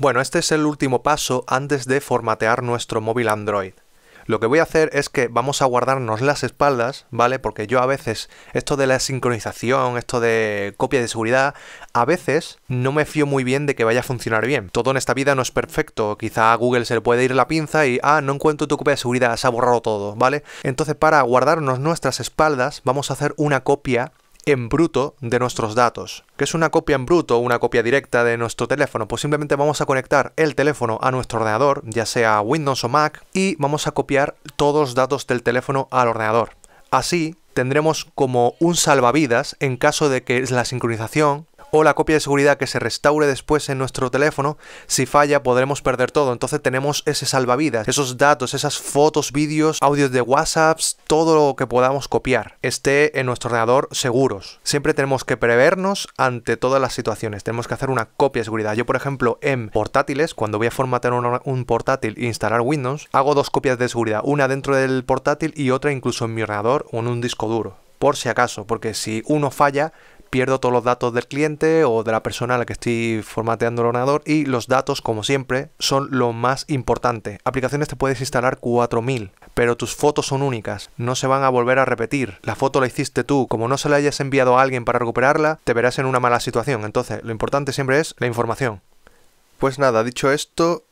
Bueno, este es el último paso antes de formatear nuestro móvil Android. Lo que voy a hacer es que vamos a guardarnos las espaldas, ¿vale? Porque yo a veces, esto de la sincronización, esto de copia de seguridad, a veces no me fío muy bien de que vaya a funcionar bien. Todo en esta vida no es perfecto, quizá a Google se le puede ir la pinza y, ah, no encuentro tu copia de seguridad, se ha borrado todo, ¿vale? Entonces para guardarnos nuestras espaldas vamos a hacer una copia en bruto de nuestros datos. que es una copia en bruto, una copia directa de nuestro teléfono? Pues simplemente vamos a conectar el teléfono a nuestro ordenador, ya sea Windows o Mac, y vamos a copiar todos los datos del teléfono al ordenador. Así tendremos como un salvavidas en caso de que la sincronización o la copia de seguridad que se restaure después en nuestro teléfono, si falla podremos perder todo. Entonces tenemos ese salvavidas, esos datos, esas fotos, vídeos, audios de WhatsApp, todo lo que podamos copiar esté en nuestro ordenador seguros. Siempre tenemos que prevernos ante todas las situaciones. Tenemos que hacer una copia de seguridad. Yo, por ejemplo, en portátiles, cuando voy a formatear un, portátil e instalar Windows, hago dos copias de seguridad, una dentro del portátil y otra incluso en mi ordenador o en un disco duro por si acaso, porque si uno falla, pierdo todos los datos del cliente o de la persona a la que estoy formateando el ordenador y los datos, como siempre, son lo más importante. Aplicaciones te puedes instalar 4000, pero tus fotos son únicas, no se van a volver a repetir. La foto la hiciste tú, como no se la hayas enviado a alguien para recuperarla, te verás en una mala situación. Entonces, lo importante siempre es la información. Pues nada, dicho esto,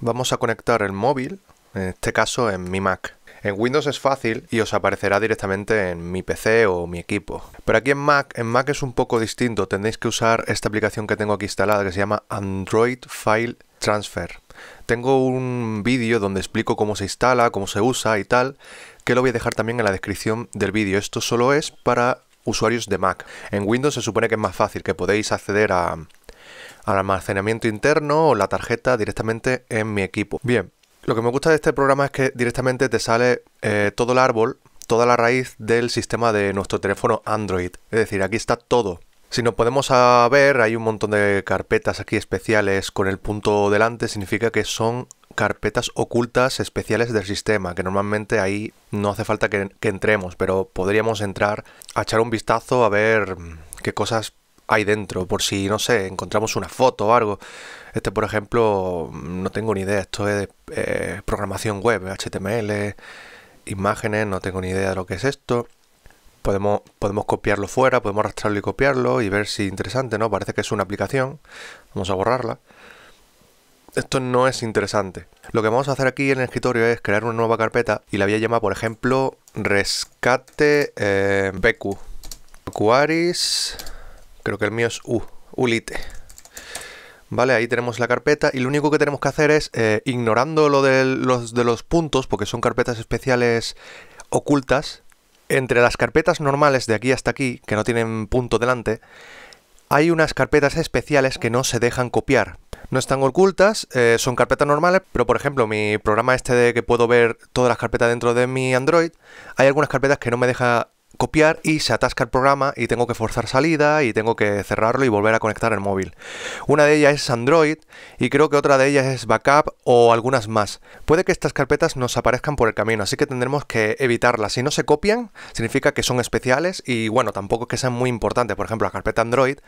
vamos a conectar el móvil, en este caso en mi Mac. En Windows es fácil y os aparecerá directamente en mi PC o mi equipo. Pero aquí en Mac, en Mac es un poco distinto, tendréis que usar esta aplicación que tengo aquí instalada que se llama Android File Transfer. Tengo un vídeo donde explico cómo se instala, cómo se usa y tal, que lo voy a dejar también en la descripción del vídeo. Esto solo es para usuarios de Mac. En Windows se supone que es más fácil, que podéis acceder al almacenamiento interno o la tarjeta directamente en mi equipo. Bien, lo que me gusta de este programa es que directamente te sale eh, todo el árbol, toda la raíz del sistema de nuestro teléfono Android. Es decir, aquí está todo. Si nos podemos ver, hay un montón de carpetas aquí especiales con el punto delante, significa que son carpetas ocultas especiales del sistema, que normalmente ahí no hace falta que, que entremos, pero podríamos entrar a echar un vistazo a ver mm, qué cosas hay dentro, por si, no sé, encontramos una foto o algo. Este, por ejemplo, no tengo ni idea, esto es eh, programación web, HTML, imágenes, no tengo ni idea de lo que es esto. Podemos, podemos copiarlo fuera, podemos arrastrarlo y copiarlo y ver si es interesante, ¿no? Parece que es una aplicación. Vamos a borrarla. Esto no es interesante. Lo que vamos a hacer aquí en el escritorio es crear una nueva carpeta y la voy a llamar, por ejemplo, rescate eh, BQ. Creo que el mío es U, Ulite. Vale, ahí tenemos la carpeta y lo único que tenemos que hacer es, eh, ignorando lo de los, de los puntos, porque son carpetas especiales ocultas, entre las carpetas normales de aquí hasta aquí, que no tienen punto delante, hay unas carpetas especiales que no se dejan copiar. No están ocultas, eh, son carpetas normales, pero por ejemplo mi programa este de que puedo ver todas las carpetas dentro de mi Android, hay algunas carpetas que no me deja copiar y se atasca el programa y tengo que forzar salida y tengo que cerrarlo y volver a conectar el móvil. Una de ellas es Android y creo que otra de ellas es Backup o algunas más. Puede que estas carpetas nos aparezcan por el camino, así que tendremos que evitarlas. Si no se copian, significa que son especiales y bueno, tampoco es que sean muy importantes. Por ejemplo, la carpeta Android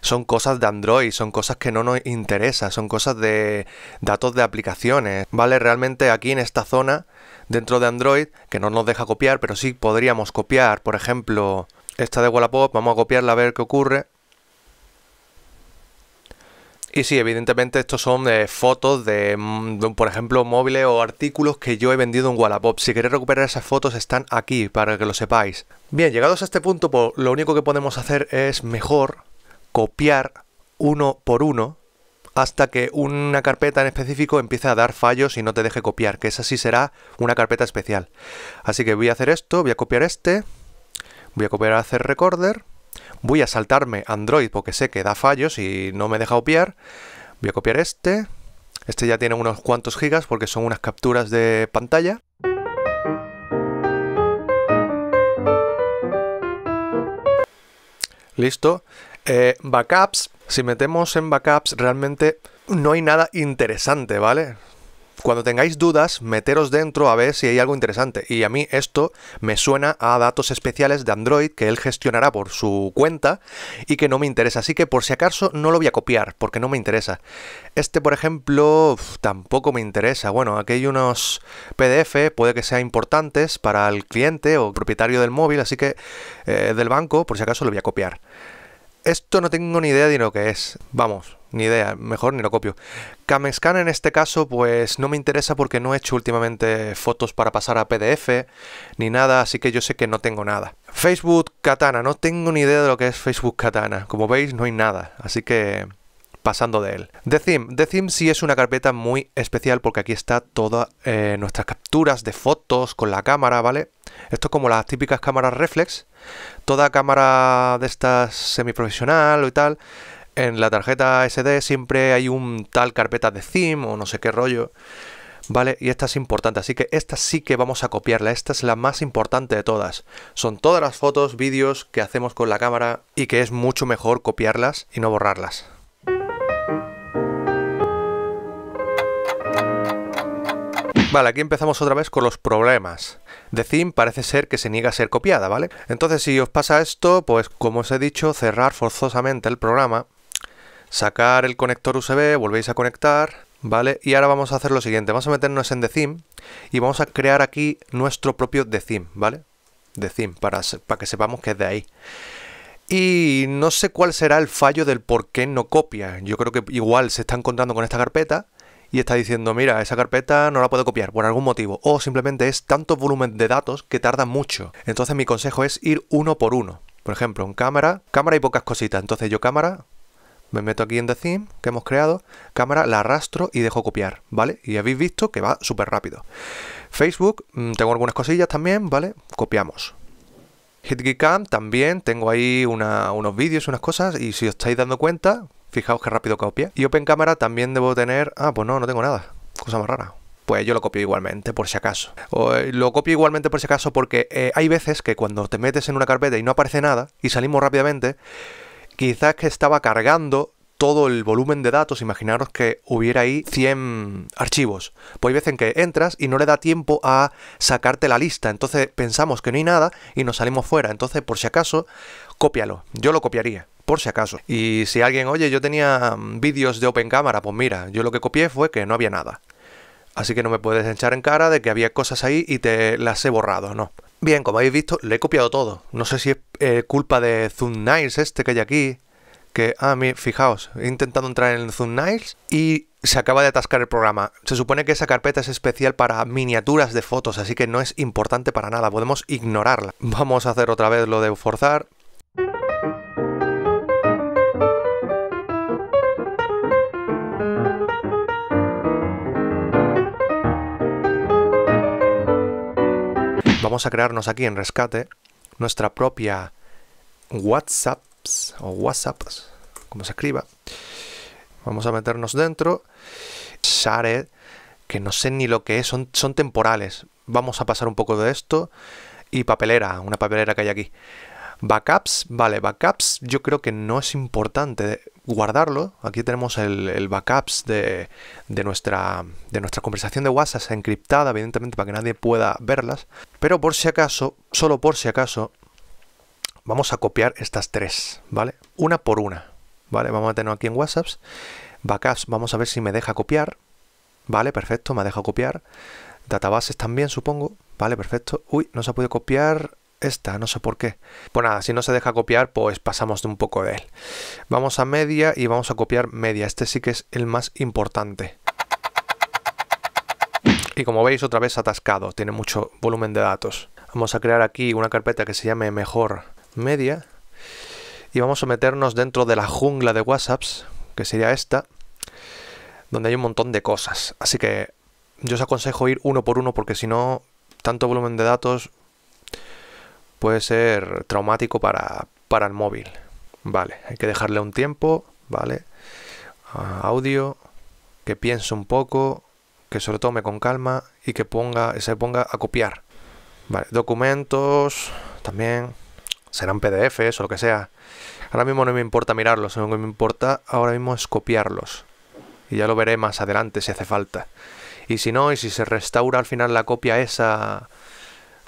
son cosas de Android, son cosas que no nos interesan, son cosas de datos de aplicaciones. Vale, realmente aquí en esta zona dentro de Android, que no nos deja copiar, pero sí podríamos copiar, por ejemplo, esta de Wallapop, vamos a copiarla a ver qué ocurre. Y sí, evidentemente estos son eh, fotos de, mm, por ejemplo, móviles o artículos que yo he vendido en Wallapop. Si queréis recuperar esas fotos están aquí, para que lo sepáis. Bien, llegados a este punto, pues, lo único que podemos hacer es mejor copiar uno por uno hasta que una carpeta en específico empiece a dar fallos y no te deje copiar, que esa sí será una carpeta especial. Así que voy a hacer esto, voy a copiar este, voy a copiar a hacer recorder, voy a saltarme Android porque sé que da fallos y no me deja copiar, voy a copiar este, este ya tiene unos cuantos gigas porque son unas capturas de pantalla. Listo. Eh, backups, si metemos en backups, realmente no hay nada interesante, ¿vale? Cuando tengáis dudas, meteros dentro a ver si hay algo interesante. Y a mí esto me suena a datos especiales de Android que él gestionará por su cuenta y que no me interesa. Así que por si acaso no lo voy a copiar porque no me interesa. Este, por ejemplo, tampoco me interesa. Bueno, aquí hay unos PDF, puede que sean importantes para el cliente o propietario del móvil, así que eh, del banco, por si acaso lo voy a copiar. Esto no tengo ni idea de lo que es. Vamos, ni idea, mejor ni lo copio. CamScan en este caso pues no me interesa porque no he hecho últimamente fotos para pasar a PDF ni nada, así que yo sé que no tengo nada. Facebook Katana, no tengo ni idea de lo que es Facebook Katana. Como veis no hay nada, así que pasando de él. The Theme. The Theme sí es una carpeta muy especial porque aquí está todas eh, nuestras capturas de fotos con la cámara, ¿vale? Esto es como las típicas cámaras reflex, Toda cámara de estas semiprofesional y tal, en la tarjeta SD siempre hay un tal carpeta de theme o no sé qué rollo. ¿Vale? Y esta es importante, así que esta sí que vamos a copiarla, esta es la más importante de todas. Son todas las fotos, vídeos que hacemos con la cámara y que es mucho mejor copiarlas y no borrarlas. Vale, aquí empezamos otra vez con los problemas. The Theme parece ser que se niega a ser copiada, ¿vale? Entonces, si os pasa esto, pues como os he dicho, cerrar forzosamente el programa, sacar el conector USB, volvéis a conectar, ¿vale? Y ahora vamos a hacer lo siguiente, vamos a meternos en The y vamos a crear aquí nuestro propio The ¿vale? Decim Theme, para, para que sepamos que es de ahí. Y no sé cuál será el fallo del por qué no copia. Yo creo que igual se está encontrando con esta carpeta y está diciendo, mira, esa carpeta no la puedo copiar por algún motivo. O simplemente es tanto volumen de datos que tarda mucho. Entonces mi consejo es ir uno por uno. Por ejemplo, en cámara, cámara y pocas cositas. Entonces yo cámara, me meto aquí en The Theme que hemos creado, cámara, la arrastro y dejo copiar, ¿vale? Y habéis visto que va súper rápido. Facebook, mm, tengo algunas cosillas también, ¿vale? Copiamos. HitGeekCamp también, tengo ahí una, unos vídeos, unas cosas, y si os estáis dando cuenta, Fijaos qué rápido copia. Y Open Camera también debo tener... Ah, pues no, no tengo nada. Cosa más rara pues yo lo copio igualmente por si acaso. Eh, lo copio igualmente por si acaso porque eh, hay veces que cuando te metes en una carpeta y no aparece nada y salimos rápidamente, quizás que estaba cargando todo el volumen de datos, imaginaros que hubiera ahí 100 archivos. Pues hay veces en que entras y no le da tiempo a sacarte la lista, entonces pensamos que no hay nada y nos salimos fuera. Entonces, por si acaso, cópialo. Yo lo copiaría por si acaso. Y si alguien, oye, yo tenía mm, vídeos de Open Camera, pues mira, yo lo que copié fue que no había nada. Así que no me puedes echar en cara de que había cosas ahí y te las he borrado, no. Bien, como habéis visto, le he copiado todo. No sé si es eh, culpa de Zoom Niles este que hay aquí. Que, ah, mí fijaos, he intentado entrar en Zoom Niles y se acaba de atascar el programa. Se supone que esa carpeta es especial para miniaturas de fotos, así que no es importante para nada, podemos ignorarla. Vamos a hacer otra vez lo de forzar, a crearnos aquí en rescate nuestra propia whatsapp o whatsapp como se escriba. Vamos a meternos dentro. Shared, que no sé ni lo que es, son, son temporales. Vamos a pasar un poco de esto. Y papelera, una papelera que hay aquí. Backups, vale, backups yo creo que no es importante guardarlo. Aquí tenemos el, backups de, nuestra, de nuestra conversación de WhatsApp encriptada, evidentemente, para que nadie pueda verlas. Pero por si acaso, solo por si acaso, vamos a copiar estas tres, ¿vale? Una por una, ¿vale? Vamos a tener aquí en whatsapps Backups, vamos a ver si me deja copiar. Vale, perfecto, me deja copiar. Databases también, supongo. Vale, perfecto. Uy, no se ha podido copiar esta, no sé por qué. Pues nada, si no se deja copiar, pues pasamos de un poco de él. Vamos a media y vamos a copiar media. Este sí que es el más importante. Y como veis, otra vez atascado, tiene mucho volumen de datos. Vamos a crear aquí una carpeta que se llame mejor media. Y vamos a meternos dentro de la jungla de WhatsApps, que sería esta, donde hay un montón de cosas. Así que yo os aconsejo ir uno por uno porque si no, tanto volumen de datos puede ser traumático para, para el móvil. Vale, hay que dejarle un tiempo, ¿vale? audio, que piense un poco, que se lo tome con calma y que ponga, se ponga a copiar. documentos también, serán PDFs o lo que sea. Ahora mismo no me importa mirarlos, lo que me importa ahora mismo es copiarlos. Y ya lo veré más adelante si hace falta. Y si no, y si se restaura al final la copia esa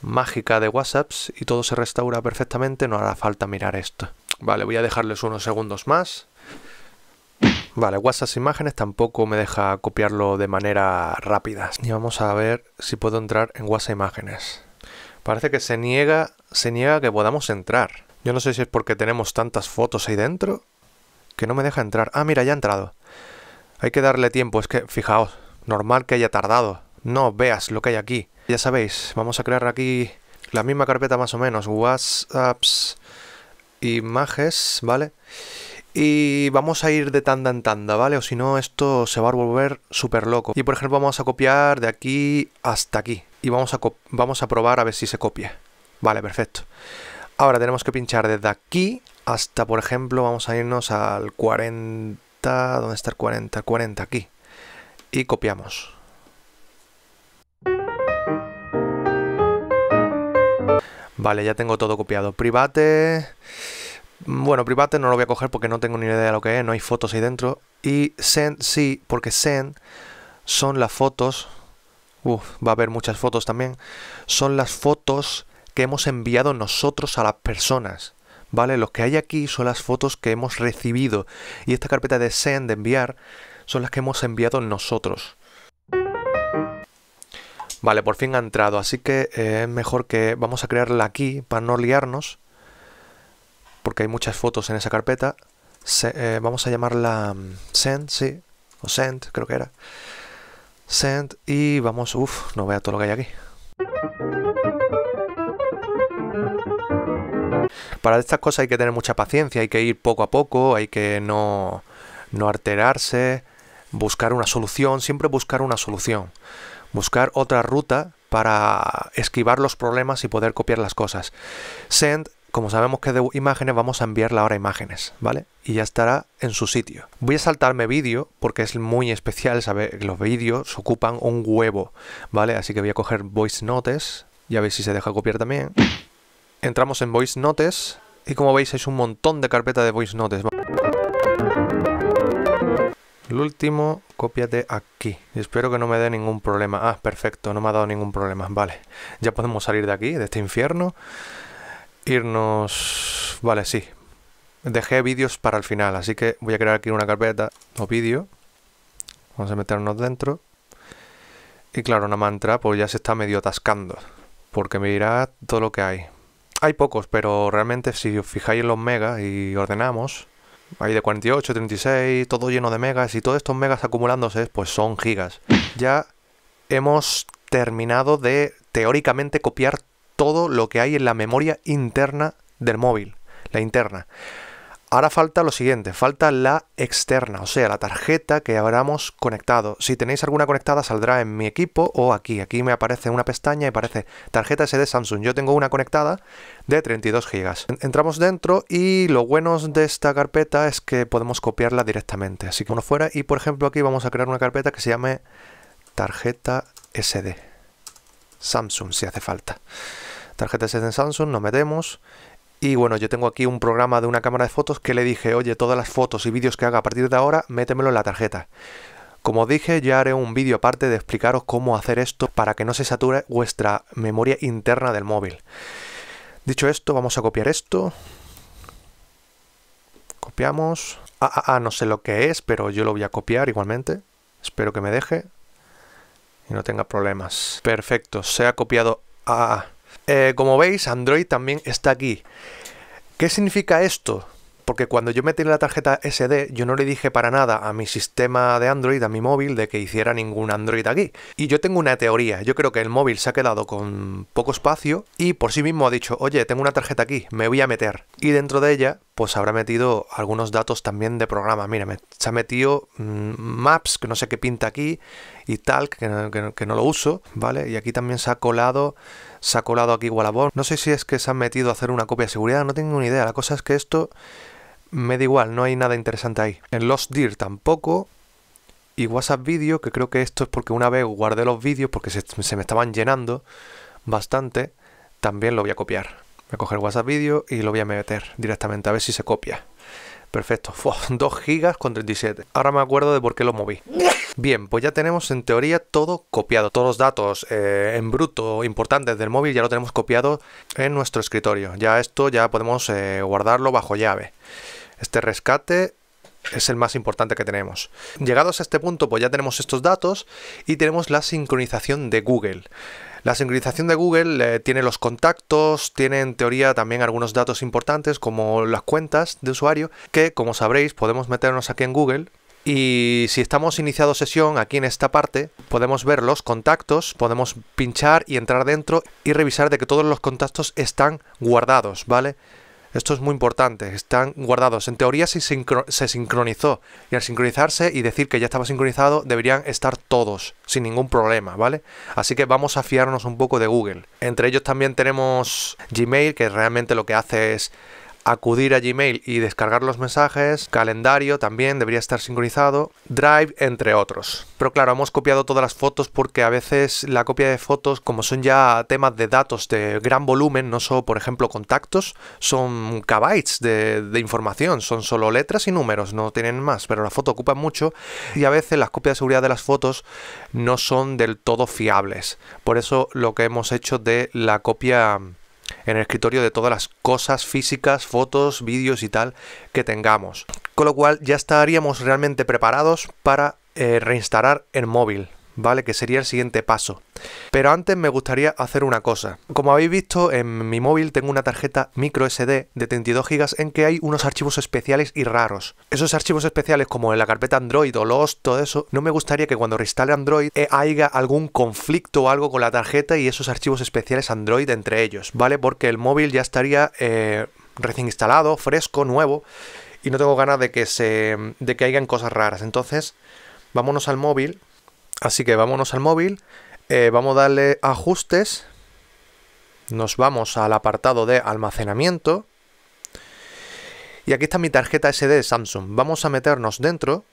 mágica de WhatsApps y todo se restaura perfectamente, no hará falta mirar esto. Vale, voy a dejarles unos segundos más. Vale, WhatsApp imágenes tampoco me deja copiarlo de manera rápida. Y vamos a ver si puedo entrar en WhatsApp imágenes. Parece que se niega, se niega que podamos entrar. Yo no sé si es porque tenemos tantas fotos ahí dentro que no me deja entrar. Ah, mira, ya ha entrado. Hay que darle tiempo, es que, fijaos, normal que haya tardado. No veas lo que hay aquí ya sabéis, vamos a crear aquí la misma carpeta más o menos, WhatsApps, imágenes, ¿vale? Y vamos a ir de tanda en tanda, ¿vale? O si no, esto se va a volver súper loco. Y por ejemplo, vamos a copiar de aquí hasta aquí. Y vamos a, vamos a probar a ver si se copia. Vale, perfecto. Ahora tenemos que pinchar desde aquí hasta, por ejemplo, vamos a irnos al 40... ¿Dónde está el 40? 40 aquí. Y copiamos. Vale, ya tengo todo copiado. Private... Bueno, private no lo voy a coger porque no tengo ni idea de lo que es, no hay fotos ahí dentro. Y send sí, porque send son las fotos... Uf, va a haber muchas fotos también. Son las fotos que hemos enviado nosotros a las personas. ¿Vale? Los que hay aquí son las fotos que hemos recibido. Y esta carpeta de send, de enviar, son las que hemos enviado nosotros. Vale, por fin ha entrado, así que eh, es mejor que vamos a crearla aquí para no liarnos, porque hay muchas fotos en esa carpeta. Eh, vamos a llamarla mm, Send, sí, o Send, creo que era. Send y vamos, uff, no vea todo lo que hay aquí. Para estas cosas hay que tener mucha paciencia, hay que ir poco a poco, hay que no, no alterarse, buscar una solución, siempre buscar una solución buscar otra ruta para esquivar los problemas y poder copiar las cosas. Send, como sabemos que de imágenes, vamos a enviarle ahora a imágenes, ¿vale? Y ya estará en su sitio. Voy a saltarme vídeo porque es muy especial, saber que Los vídeos ocupan un huevo, ¿vale? Así que voy a coger voice notes, ya veis si se deja copiar también. Entramos en voice notes y como veis es un montón de carpeta de voice notes. El último copias de aquí. Espero que no me dé ningún problema. Ah, perfecto, no me ha dado ningún problema. Vale, ya podemos salir de aquí, de este infierno. Irnos... Vale, sí. Dejé vídeos para el final, así que voy a crear aquí una carpeta o vídeo. Vamos a meternos dentro. Y claro, una mantra pues ya se está medio atascando. Porque me dirá todo lo que hay. Hay pocos, pero realmente si os fijáis en los megas y ordenamos hay de 48, 36, todo lleno de megas y todos estos megas acumulándose pues son gigas. Ya hemos terminado de teóricamente copiar todo lo que hay en la memoria interna del móvil, la interna. Ahora falta lo siguiente, falta la externa, o sea, la tarjeta que habramos conectado. Si tenéis alguna conectada saldrá en mi equipo o aquí. Aquí me aparece una pestaña y aparece tarjeta SD Samsung. Yo tengo una conectada de 32 GB. Entramos dentro y lo bueno de esta carpeta es que podemos copiarla directamente. Así que uno fuera y por ejemplo aquí vamos a crear una carpeta que se llame tarjeta SD. Samsung si hace falta. Tarjeta SD Samsung, nos metemos y bueno, yo tengo aquí un programa de una cámara de fotos que le dije, oye, todas las fotos y vídeos que haga a partir de ahora, métemelo en la tarjeta. Como dije, ya haré un vídeo aparte de explicaros cómo hacer esto para que no se sature vuestra memoria interna del móvil. Dicho esto, vamos a copiar esto. Copiamos. Ah, ah, ah no sé lo que es, pero yo lo voy a copiar igualmente. Espero que me deje y no tenga problemas. Perfecto, se ha copiado. Ah, ah, ah. Eh, como veis, Android también está aquí. ¿Qué significa esto? Porque cuando yo metí la tarjeta SD, yo no le dije para nada a mi sistema de Android, a mi móvil, de que hiciera ningún Android aquí. Y yo tengo una teoría. Yo creo que el móvil se ha quedado con poco espacio y por sí mismo ha dicho, oye, tengo una tarjeta aquí, me voy a meter. Y dentro de ella, pues habrá metido algunos datos también de programa. Mira, se ha metido mm, Maps, que no sé qué pinta aquí, y tal, que no, lo uso, ¿vale? Y aquí también se ha colado, se ha colado aquí labor No sé si es que se han metido a hacer una copia de seguridad, no tengo ni idea. La cosa es que esto me da igual, no hay nada interesante ahí. En Lost Deer tampoco, y WhatsApp Video, que creo que esto es porque una vez guardé los vídeos porque se, me estaban llenando bastante, también lo voy a copiar. Voy a coger WhatsApp Video y lo voy a meter directamente a ver si se copia. Perfecto, 2 gigas con 37. Ahora me acuerdo de por qué lo moví. Bien, pues ya tenemos en teoría todo copiado. Todos los datos eh, en bruto importantes del móvil ya lo tenemos copiado en nuestro escritorio. Ya esto ya podemos eh, guardarlo bajo llave. Este rescate es el más importante que tenemos. Llegados a este punto, pues ya tenemos estos datos y tenemos la sincronización de Google. La sincronización de Google eh, tiene los contactos, tiene en teoría también algunos datos importantes como las cuentas de usuario, que como sabréis podemos meternos aquí en Google y si estamos iniciado sesión aquí en esta parte, podemos ver los contactos, podemos pinchar y entrar dentro y revisar de que todos los contactos están guardados, ¿vale? Esto es muy importante. Están guardados. En teoría se, se sincronizó. Y al sincronizarse y decir que ya estaba sincronizado, deberían estar todos, sin ningún problema, ¿vale? Así que vamos a fiarnos un poco de Google. Entre ellos también tenemos Gmail, que realmente lo que hace es acudir a Gmail y descargar los mensajes, calendario también debería estar sincronizado, Drive, entre otros. Pero claro, hemos copiado todas las fotos porque a veces la copia de fotos, como son ya temas de datos de gran volumen, no son, por ejemplo, contactos, son kbytes de, de información, son solo letras y números, no tienen más, pero la foto ocupa mucho y a veces las copias de seguridad de las fotos no son del todo fiables. Por eso lo que hemos hecho de la copia en el escritorio de todas las cosas físicas, fotos, vídeos y tal que tengamos. Con lo cual ya estaríamos realmente preparados para eh, reinstalar el móvil. ¿vale? Que sería el siguiente paso. Pero antes me gustaría hacer una cosa. Como habéis visto, en mi móvil tengo una tarjeta micro SD de 32 GB en que hay unos archivos especiales y raros. Esos archivos especiales, como en la carpeta Android o los todo eso, no me gustaría que cuando reinstale Android eh, haya algún conflicto o algo con la tarjeta y esos archivos especiales Android entre ellos, ¿vale? Porque el móvil ya estaría eh, recién instalado, fresco, nuevo. Y no tengo ganas de que se. de que hayan cosas raras. Entonces, vámonos al móvil Así que vámonos al móvil, eh, vamos a darle ajustes, nos vamos al apartado de almacenamiento y aquí está mi tarjeta SD de Samsung. Vamos a meternos dentro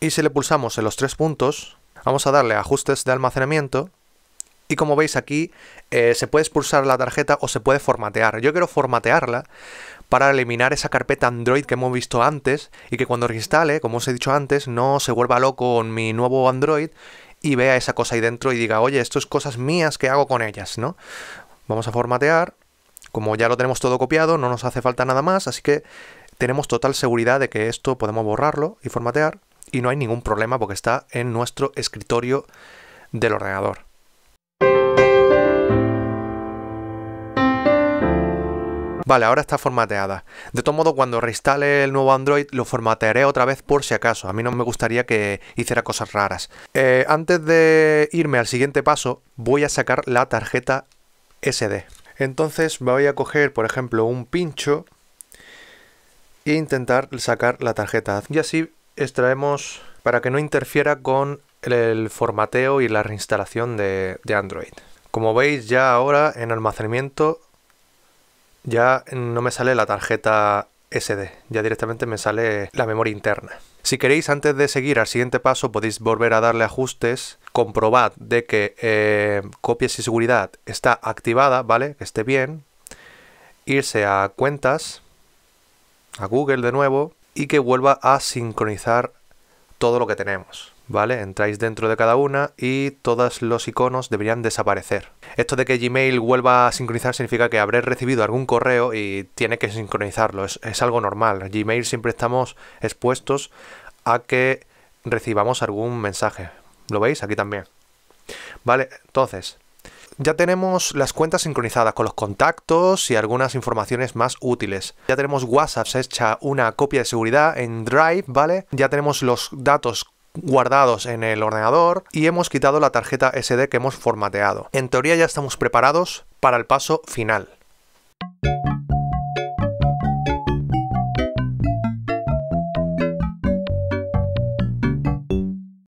y si le pulsamos en los tres puntos, vamos a darle ajustes de almacenamiento y como veis aquí, eh, se puede expulsar la tarjeta o se puede formatear. Yo quiero formatearla para eliminar esa carpeta Android que hemos visto antes y que cuando reinstale, como os he dicho antes, no se vuelva loco con mi nuevo Android y vea esa cosa ahí dentro y diga, oye, esto es cosas mías que hago con ellas, ¿no? Vamos a formatear. Como ya lo tenemos todo copiado, no nos hace falta nada más, así que tenemos total seguridad de que esto podemos borrarlo y formatear y no hay ningún problema porque está en nuestro escritorio del ordenador. Vale, ahora está formateada. De todo modo, cuando reinstale el nuevo Android, lo formatearé otra vez por si acaso. A mí no me gustaría que hiciera cosas raras. Eh, antes de irme al siguiente paso, voy a sacar la tarjeta SD. Entonces voy a coger, por ejemplo, un pincho e intentar sacar la tarjeta. Y así extraemos para que no interfiera con el formateo y la reinstalación de Android. Como veis ya ahora en almacenamiento ya no me sale la tarjeta SD, ya directamente me sale la memoria interna. Si queréis, antes de seguir al siguiente paso, podéis volver a darle ajustes, comprobad de que eh, copias y seguridad está activada, ¿vale? Que esté bien, irse a cuentas, a Google de nuevo, y que vuelva a sincronizar todo lo que tenemos. ¿vale? Entráis dentro de cada una y todos los iconos deberían desaparecer. Esto de que Gmail vuelva a sincronizar significa que habré recibido algún correo y tiene que sincronizarlo, es, es algo normal. Gmail siempre estamos expuestos a que recibamos algún mensaje. ¿Lo veis? Aquí también. Vale, entonces, ya tenemos las cuentas sincronizadas con los contactos y algunas informaciones más útiles. Ya tenemos WhatsApp hecha una copia de seguridad en Drive, ¿vale? Ya tenemos los datos guardados en el ordenador y hemos quitado la tarjeta SD que hemos formateado. En teoría ya estamos preparados para el paso final.